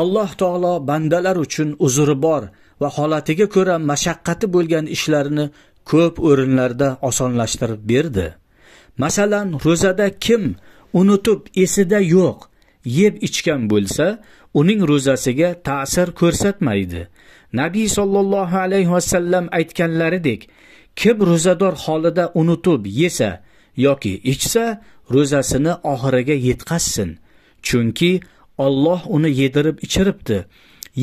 alloh taolo bandalar uchun uzri bor va holatiga ko'ra mashaqqati bo'lgan ishlarni ko'p o'rinlarda osonlashtirib berdi masalan ro'zada kim unutib esida yo'q yeb ichgan bo'lsa uning ro'zasiga ta'sir ko'rsatmaydi nabiy sollallohu alayhi vasallam aytganlaridek kim ro'zador holida unutib yesa yoki ichsa ro'zasini oxiriga yetqazsin chunki Alloh uni yedirib ichiribdi.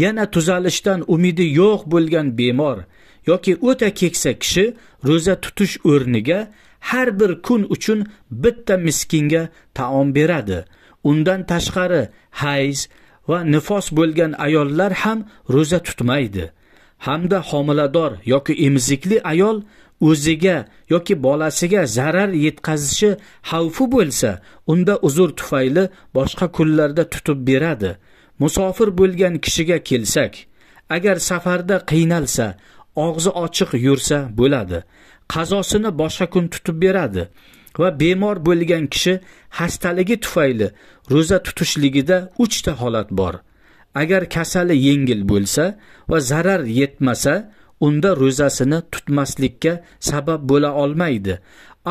Yana tuzalishdan umidi yo'q bo'lgan bemor yoki o'ta keksa kishi ro'za tutish o'rniga har bir kun uchun bitta miskinga taom beradi. Undan tashqari hayz va nifos bo'lgan ayollar ham ro'za tutmaydi. Hamda homilador yoki emizikli ayol o'ziga yoki bolasiga zarar yetkazishi xavfi bo'lsa unda uzr tufayli boshqa kunlarda tutib beradi musofir bo'lgan kishiga kelsak agar safarda qiynalsa og'zi ochiq yursa bo'ladi qazosini boshqa kun tutib beradi va bemor bo'lgan kishi xastaligi tufayli ro'za tutishligida uchta holat bor agar kasali yengil bo'lsa va zarar yetmasa unda ro'zasini tutmaslikka sabab bo'la olmaydi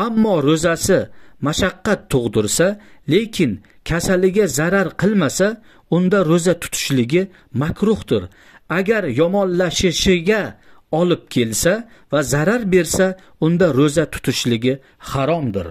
ammo ro'zasi mashaqqat tug'dirsa lekin kasaliga zarar qilmasa unda ro'za tutishligi makruhdir agar yomonlashishiga olib kelsa va zarar bersa unda ro'za tutishligi haromdir